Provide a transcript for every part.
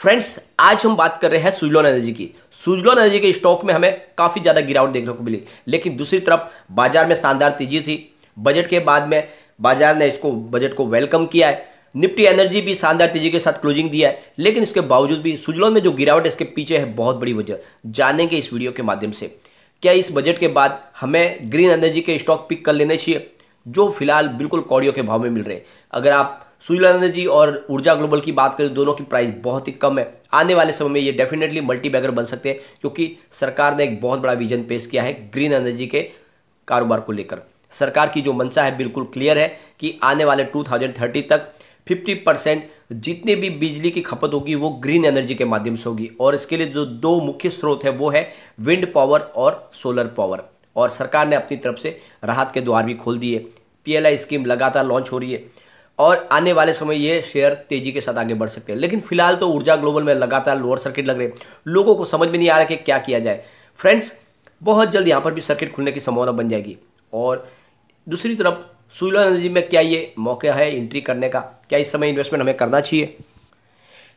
friends आज हम बात कर रहे हैं सुजलॉन एनर्जी की सुजलॉन एनर्जी के स्टॉक में हमें काफ़ी ज़्यादा गिरावट देखने को मिली लेकिन दूसरी तरफ बाजार में शानदार तेजी थी बजट के बाद में बाजार ने इसको बजट को वेलकम किया है निफ्टी एनर्जी भी शानदार तेजी के साथ क्लोजिंग दिया है लेकिन इसके बावजूद भी सुजलॉन में जो गिरावट है इसके पीछे है बहुत बड़ी वजह जानेंगे इस वीडियो के माध्यम से क्या इस बजट के बाद हमें ग्रीन एनर्जी के स्टॉक पिक कर लेने चाहिए जो फिलहाल बिल्कुल कौड़ियों के भाव में मिल रहे हैं अगर आप सूर्यानंद जी और ऊर्जा ग्लोबल की बात करें तो दोनों की प्राइस बहुत ही कम है आने वाले समय में ये डेफिनेटली मल्टी बैगर बन सकते हैं क्योंकि सरकार ने एक बहुत बड़ा विजन पेश किया है ग्रीन एनर्जी के कारोबार को लेकर सरकार की जो मंशा है बिल्कुल क्लियर है कि आने वाले 2030 तक 50 परसेंट जितनी भी बिजली की खपत होगी वो ग्रीन एनर्जी के माध्यम से होगी और इसके लिए जो दो मुख्य स्रोत है वो है विंड पावर और सोलर पावर और सरकार ने अपनी तरफ से राहत के द्वार भी खोल दिए पीएलआई स्कीम लगातार लॉन्च हो रही है और आने वाले समय ये शेयर तेजी के साथ आगे बढ़ सकते हैं लेकिन फिलहाल तो ऊर्जा ग्लोबल में लगातार लोअर सर्किट लग रहे हैं लोगों को समझ में नहीं आ रहा कि क्या किया जाए फ्रेंड्स बहुत जल्द यहाँ पर भी सर्किट खुलने की संभावना बन जाएगी और दूसरी तरफ सोलर एनर्जी में क्या ये मौका है एंट्री करने का क्या इस समय इन्वेस्टमेंट हमें करना चाहिए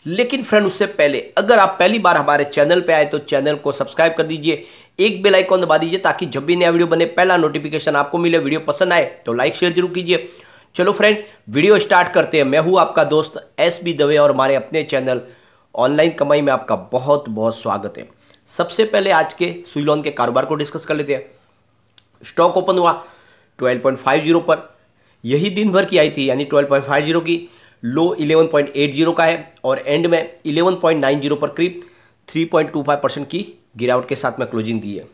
लेकिन फ्रेंड उससे पहले अगर आप पहली बार हमारे चैनल पे आए तो चैनल को सब्सक्राइब कर दीजिए एक बेल आइकॉन दबा दीजिए ताकि जब भी नया वीडियो बने पहला नोटिफिकेशन आपको मिले वीडियो पसंद आए तो लाइक शेयर जरूर कीजिए चलो फ्रेंड वीडियो स्टार्ट करते हैं मैं हूं आपका दोस्त एस बी दवे और हमारे अपने चैनल ऑनलाइन कमाई में आपका बहुत बहुत स्वागत है सबसे पहले आज के सुइलॉन के कारोबार को डिस्कस कर लेते हैं स्टॉक ओपन हुआ 12.50 पर यही दिन भर की आई थी यानी 12.50 की लो 11.80 का है और एंड में 11.90 पर करीब 3.25 परसेंट की गिरावट के साथ में क्लोजिंग दी है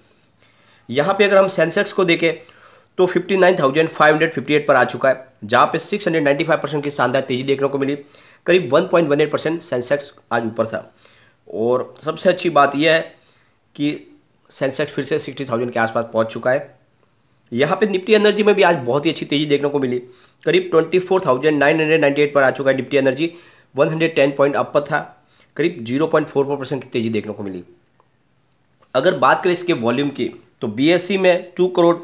यहाँ पे अगर हम सेंसेक्स को देखें तो 59,558 पर आ चुका है जहाँ पे 695 परसेंट की शानदार तेजी देखने को मिली करीब 1.18 परसेंट सेंसेक्स आज ऊपर था और सबसे अच्छी बात यह है कि सेंसेक्स फिर से 60,000 के आसपास पहुंच चुका है यहाँ पे निफ्टी एनर्जी में भी आज बहुत ही अच्छी तेजी देखने को मिली करीब एट पर आ चुका है Nifty energy ten point up पर था करीब फोर परसेंट की तेजी देखने को मिली अगर बात करें इसके वॉल्यूम की तो सी e में two crore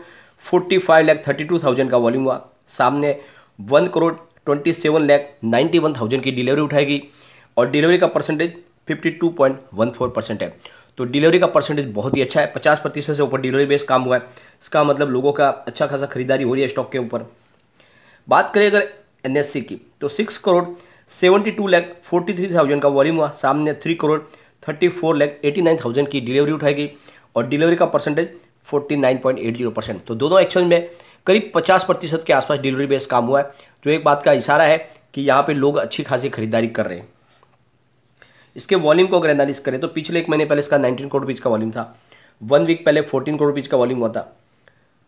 forty five lakh thirty two thousand का वॉल्यूम हुआ सामने one crore twenty seven lakh ninety one thousand की डिलीवरी उठाएगी और डिलीवरी का percentage fifty two point one four percent है तो डिलीवरी का परसेंटेज बहुत ही अच्छा है पचास प्रतिशत से ऊपर डिलीवरी बेस काम हुआ है इसका मतलब लोगों का अच्छा खासा खरीदारी हो रही है स्टॉक के ऊपर बात करें अगर एन e की तो six crore seventy two lakh forty three thousand का वॉल्यूम हुआ सामने three crore thirty four lakh eighty nine thousand की डिलीवरी उठाएगी और डिलीवरी का परसेंटेज फोर्टी परसेंट तो दोनों एक्सचेंज में करीब 50 प्रतिशत के आसपास डिलीवरी बेस काम हुआ है जो एक बात का इशारा है कि यहाँ पे लोग अच्छी खासी खरीदारी कर रहे हैं इसके वॉल्यूम को अगर एनालिस करें तो पिछले एक महीने पहले इसका 19 करोड़ रुपीज़ का वॉल्यूम था वन वीक पहले 14 करोड़ रुपीज़ का वॉल्यूम हुआ था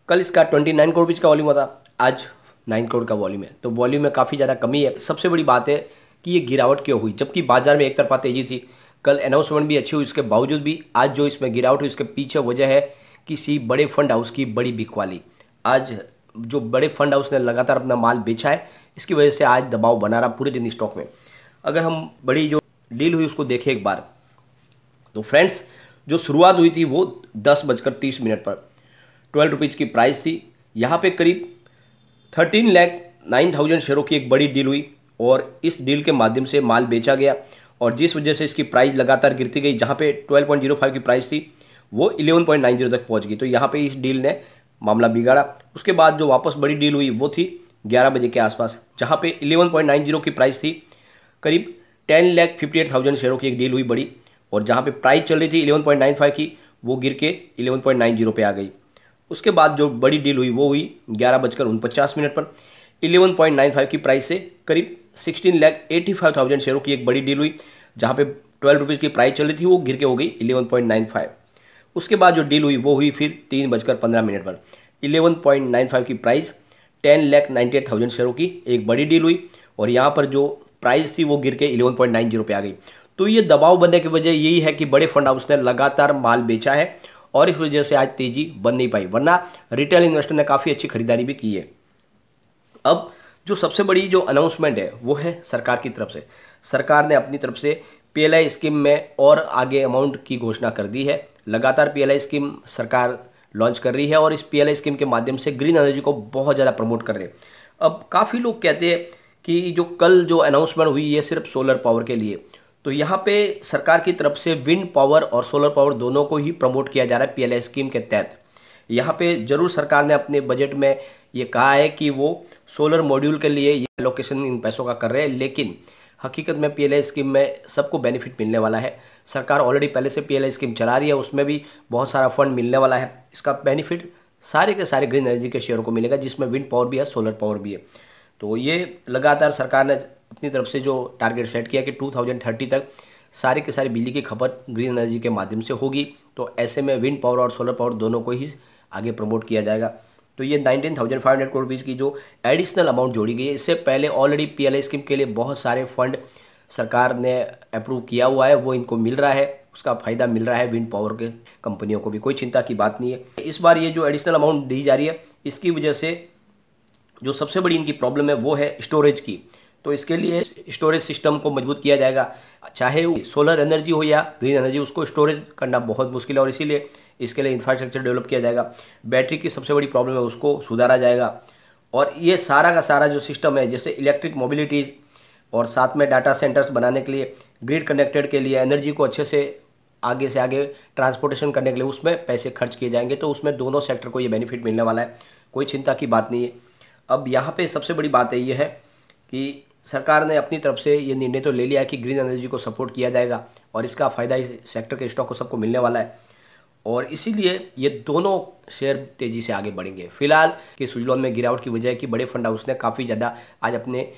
कल इसका 29 करोड़ रुपीज़ का वॉल्यूम हुआ था आज नाइन करोड़ का वॉल्यूम है तो वॉल्यूम में काफ़ी ज़्यादा कमी है सबसे बड़ी बात है कि ये गिरावट क्यों हुई जबकि बाजार में एक तरफा तेजी थी कल अनाउंसमेंट भी अच्छी हुई इसके बावजूद भी आज जो इसमें गिरावट हुई इसके पीछे वजह है किसी बड़े फंड हाउस की बड़ी बिकवाली आज जो बड़े फंड हाउस ने लगातार अपना माल बेचा है इसकी वजह से आज दबाव बना रहा पूरे दिन स्टॉक में अगर हम बड़ी जो डील हुई उसको देखें एक बार तो फ्रेंड्स जो शुरुआत हुई थी वो दस बजकर तीस मिनट पर ट्वेल्व रुपीज़ की प्राइस थी यहाँ पे करीब थर्टीन लैख नाइन थाउजेंड शेयरों की एक बड़ी डील हुई और इस डील के माध्यम से माल बेचा गया और जिस वजह से इसकी प्राइस लगातार गिरती गई जहाँ पे ट्वेल्व पॉइंट जीरो फाइव की प्राइस थी वो 11.90 तक पहुंच गई तो यहाँ पे इस डील ने मामला बिगाड़ा उसके बाद जो वापस बड़ी डील हुई वो थी 11 बजे के आसपास जहाँ पे 11.90 की प्राइस थी करीब ten lakh fifty eight thousand शेयरों की एक डील हुई बड़ी और जहाँ पे प्राइस चल रही थी 11.95 की वो गिर के 11.90 पे आ गई उसके बाद जो बड़ी डील हुई वो हुई ग्यारह बजकर उनपचास मिनट पर 11.95 की प्राइस से करीब sixteen lakh eighty five thousand शेयरों की एक बड़ी डील हुई जहाँ पे ट्वेल्व रुपीज़ की प्राइस चल रही थी वो गिर के हो गई इलेवन पॉइंट नाइन फाइव उसके बाद जो डील हुई वो हुई फिर तीन बजकर पंद्रह मिनट पर इलेवन पॉइंट नाइन फाइव की price ten lakh ninety eight thousand शेयरों की एक बड़ी डील हुई और यहाँ पर जो प्राइस थी वो गिर के इलेवन पॉइंट नाइन जीरो पर आ गई तो ये दबाव बनने की वजह यही है कि बड़े फंड हाउस ने लगातार माल बेचा है और इस वजह से आज तेजी बन नहीं पाई वरना रिटेल इन्वेस्टर ने काफ़ी अच्छी खरीदारी भी की है अब जो सबसे बड़ी जो अनाउंसमेंट है वो है सरकार की तरफ से सरकार ने अपनी तरफ से पी स्कीम में और आगे अमाउंट की घोषणा कर दी है लगातार आई स्कीम सरकार लॉन्च कर रही है और इस आई स्कीम के माध्यम से ग्रीन एनर्जी को बहुत ज़्यादा प्रमोट कर रहे हैं अब काफ़ी लोग कहते हैं कि जो कल जो अनाउंसमेंट हुई है सिर्फ सोलर पावर के लिए तो यहाँ पे सरकार की तरफ से विंड पावर और सोलर पावर दोनों को ही प्रमोट किया जा रहा है आई स्कीम के तहत यहाँ पे जरूर सरकार ने अपने बजट में ये कहा है कि वो सोलर मॉड्यूल के लिए ये एलोकेशन इन पैसों का कर रहे हैं लेकिन हकीकत में पीएलआई स्कीम में सबको बेनिफिट मिलने वाला है सरकार ऑलरेडी पहले से पीएलआई स्कीम चला रही है उसमें भी बहुत सारा फंड मिलने वाला है इसका बेनिफिट सारे के सारे ग्रीन एनर्जी के शेयरों को मिलेगा जिसमें विंड पावर भी है सोलर पावर भी है तो ये लगातार सरकार ने अपनी तरफ से जो टारगेट सेट किया कि थर्टी तक सारे के सारी बिजली की खपत ग्रीन एनर्जी के माध्यम से होगी तो ऐसे में विंड पावर और सोलर पावर दोनों को ही आगे प्रमोट किया जाएगा तो ये nineteen thousand five hundred crore rupees की जो एडिशनल अमाउंट जोड़ी गई है इससे पहले ऑलरेडी पीएलआई स्कीम के लिए बहुत सारे फंड सरकार ने अप्रूव किया हुआ है वो इनको मिल रहा है उसका फायदा मिल रहा है विंड पावर के कंपनियों को भी कोई चिंता की बात नहीं है इस बार ये जो एडिशनल अमाउंट दी जा रही है इसकी वजह से जो सबसे बड़ी इनकी प्रॉब्लम है वो है स्टोरेज की तो इसके लिए स्टोरेज सिस्टम को मजबूत किया जाएगा चाहे सोलर एनर्जी हो या ग्रीन एनर्जी उसको स्टोरेज करना बहुत मुश्किल है और इसीलिए इसके लिए इंफ्रास्ट्रक्चर डेवलप किया जाएगा बैटरी की सबसे बड़ी प्रॉब्लम है उसको सुधारा जाएगा और ये सारा का सारा जो सिस्टम है जैसे इलेक्ट्रिक मोबिलिटीज़ और साथ में डाटा सेंटर्स बनाने के लिए ग्रिड कनेक्टेड के लिए एनर्जी को अच्छे से आगे से आगे ट्रांसपोर्टेशन करने के लिए उसमें पैसे खर्च किए जाएंगे तो उसमें दोनों सेक्टर को ये बेनिफिट मिलने वाला है कोई चिंता की बात नहीं है अब यहाँ पे सबसे बड़ी बात है ये है कि सरकार ने अपनी तरफ से ये निर्णय तो ले लिया है कि ग्रीन एनर्जी को सपोर्ट किया जाएगा और इसका फ़ायदा इस सेक्टर के स्टॉक को सबको मिलने वाला है और इसीलिए ये दोनों शेयर तेज़ी से आगे बढ़ेंगे फिलहाल कि सुजलोन में गिरावट की वजह कि बड़े फंड हाउस ने काफ़ी ज़्यादा आज अपने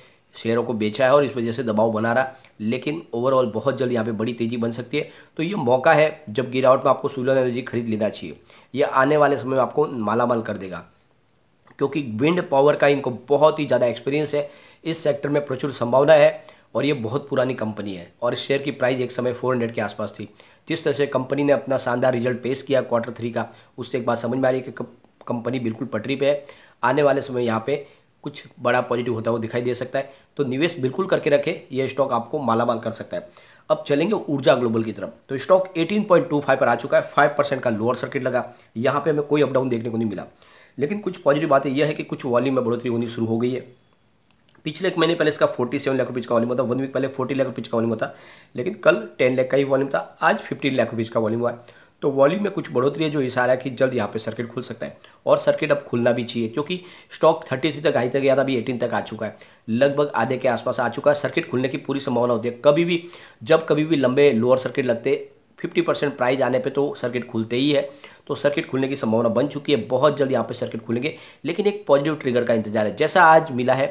शेयरों को बेचा है और इस वजह से दबाव बना रहा लेकिन ओवरऑल बहुत जल्द यहाँ पे बड़ी तेज़ी बन सकती है तो ये मौका है जब गिरावट में आपको सोलर एनर्जी खरीद लेना चाहिए ये आने वाले समय में आपको मालामाल कर देगा क्योंकि विंड पावर का इनको बहुत ही ज़्यादा एक्सपीरियंस है इस सेक्टर में प्रचुर संभावना है और ये बहुत पुरानी कंपनी है और इस शेयर की प्राइस एक समय 400 के आसपास थी जिस तो तरह से कंपनी ने अपना शानदार रिजल्ट पेश किया क्वार्टर थ्री का उससे एक बात समझ में आ रही है कि कंपनी बिल्कुल पटरी पे है आने वाले समय यहाँ पे कुछ बड़ा पॉजिटिव होता हुआ दिखाई दे सकता है तो निवेश बिल्कुल करके रखे यह स्टॉक आपको मालामाल कर सकता है अब चलेंगे ऊर्जा ग्लोबल की तरफ तो स्टॉक 18.25 पर आ चुका है 5 परसेंट का लोअर सर्किट लगा यहाँ पे हमें कोई अपडाउन देखने को नहीं मिला लेकिन कुछ पॉजिटिव बातें यह है कि कुछ वॉल्यूम में बढ़ोतरी होनी शुरू हो गई है पिछले एक महीने पहले इसका फोर्टी सेवन लाख रुपीज़ का वॉल्यूम था वन वीक पहले फोर्टी लाख रुपीज़ का वॉल्यूम था लेकिन कल टेन लाख का ही वॉल्यूम था आज फिफ्टीन लाख रुपीज़ का वॉल्यूम हुआ तो वॉल्यूम में कुछ बढ़ोतरी है जो इशारा है कि जल्द यहाँ पे सर्किट खुल सकता है और सर्किट अब खुलना भी चाहिए क्योंकि स्टॉक थर्टी थ्री तक आई तक गया था तो अभी एटीन तक आ चुका है लगभग आधे के आसपास आ चुका है सर्किट खुलने की पूरी संभावना होती है कभी भी जब कभी भी लंबे लोअर सर्किट लगते फिफ्टी परसेंट प्राइज आने पे तो सर्किट खुलते ही है तो सर्किट खुलने की संभावना बन चुकी है बहुत जल्द यहाँ पे सर्किट खुलेंगे लेकिन एक पॉजिटिव ट्रिगर का इंतजार है जैसा आज मिला है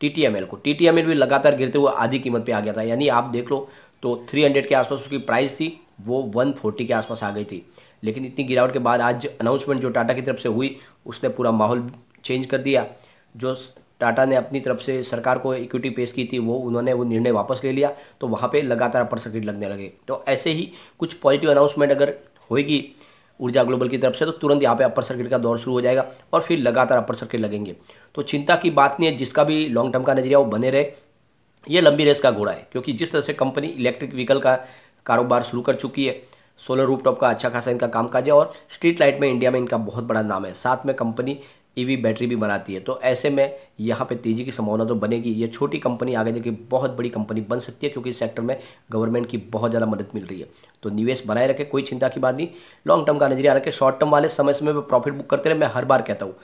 टीटीएमएल को टीटीएमएल भी लगातार गिरते हुए आधी कीमत पे आ गया था यानी आप देख लो तो 300 के आसपास उसकी प्राइस थी वो 140 के आसपास आ गई थी लेकिन इतनी गिरावट के बाद आज अनाउंसमेंट जो टाटा की तरफ से हुई उसने पूरा माहौल चेंज कर दिया जो टाटा ने अपनी तरफ से सरकार को इक्विटी पेश की थी वो उन्होंने वो निर्णय वापस ले लिया तो वहाँ पर लगातार अपर सर्किट लगने लगे तो ऐसे ही कुछ पॉजिटिव अनाउंसमेंट अगर होएगी ऊर्जा ग्लोबल की तरफ से तो तुरंत यहाँ पे अपर सर्किट का दौर शुरू हो जाएगा और फिर लगातार अपर सर्किट लगेंगे तो चिंता की बात नहीं है जिसका भी लॉन्ग टर्म का नज़रिया वो बने रहे ये लंबी रेस का घोड़ा है क्योंकि जिस तरह से कंपनी इलेक्ट्रिक व्हीकल का कारोबार शुरू कर चुकी है सोलर रूपटॉप का अच्छा खासा इनका कामकाज है और स्ट्रीट लाइट में इंडिया में इनका बहुत बड़ा नाम है साथ में कंपनी ईवी e बैटरी भी बनाती है तो ऐसे में यहाँ पे तेज़ी की संभावना तो बनेगी ये छोटी कंपनी आगे देखिए बहुत बड़ी कंपनी बन सकती है क्योंकि इस सेक्टर में गवर्नमेंट की बहुत ज़्यादा मदद मिल रही है तो निवेश बनाए रखें कोई चिंता की बात नहीं लॉन्ग टर्म का नजरिया रखें शॉर्ट टर्म वाले समय समय पर प्रॉफिट बुक करते रहे मैं हर बार कहता हूँ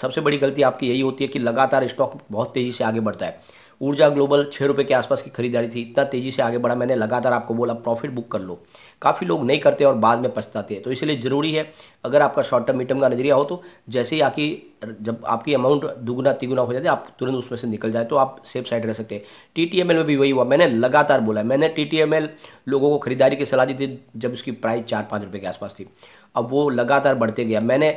सबसे बड़ी गलती आपकी यही होती है कि लगातार स्टॉक बहुत तेज़ी से आगे बढ़ता है ऊर्जा ग्लोबल छः रुपये के आसपास की खरीदारी थी इतना तेज़ी से आगे बढ़ा मैंने लगातार आपको बोला प्रॉफिट बुक कर लो काफ़ी लोग नहीं करते और बाद में पछताते हैं तो इसलिए ज़रूरी है अगर आपका शॉर्ट टर्म मीटर्म का नजरिया हो तो जैसे ही आपकी जब आपकी अमाउंट दुगुना तिगुना हो जाती है आप तुरंत उसमें से निकल जाए तो आप सेफ साइड रह सकते हैं टी में भी वही हुआ मैंने लगातार बोला मैंने टी लोगों को खरीदारी की सलाह दी थी जब उसकी प्राइस चार पाँच रुपये के आसपास थी अब वो लगातार बढ़ते गया मैंने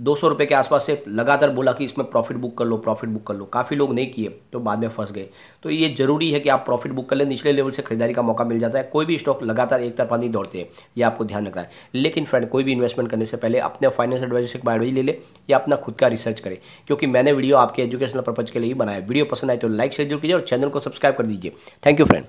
दो सौ रुपये के आसपास से लगातार बोला कि इसमें प्रॉफिट बुक कर लो प्रॉफिट बुक कर लो काफ़ी लोग नहीं किए तो बाद में फंस गए तो ये जरूरी है कि आप प्रॉफिट बुक कर लें निचले लेवल से खरीदारी का मौका मिल जाता है कोई भी स्टॉक लगातार एक तरफा नहीं दौड़ते हैं ये आपको ध्यान रखना है लेकिन फ्रेंड कोई भी इन्वेस्टमेंट करने से पहले अपने फाइनेंस एडवाइजर से बायोलॉजी ले लें या अपना खुद का रिसर्च करें क्योंकि मैंने वीडियो आपके एजुकेशनल पर्पज़ के लिए ही बनाया वीडियो पसंद आए तो लाइक शेयर जरूर कीजिए और चैनल को सब्सक्राइब कर दीजिए थैंक यू फ्रेंड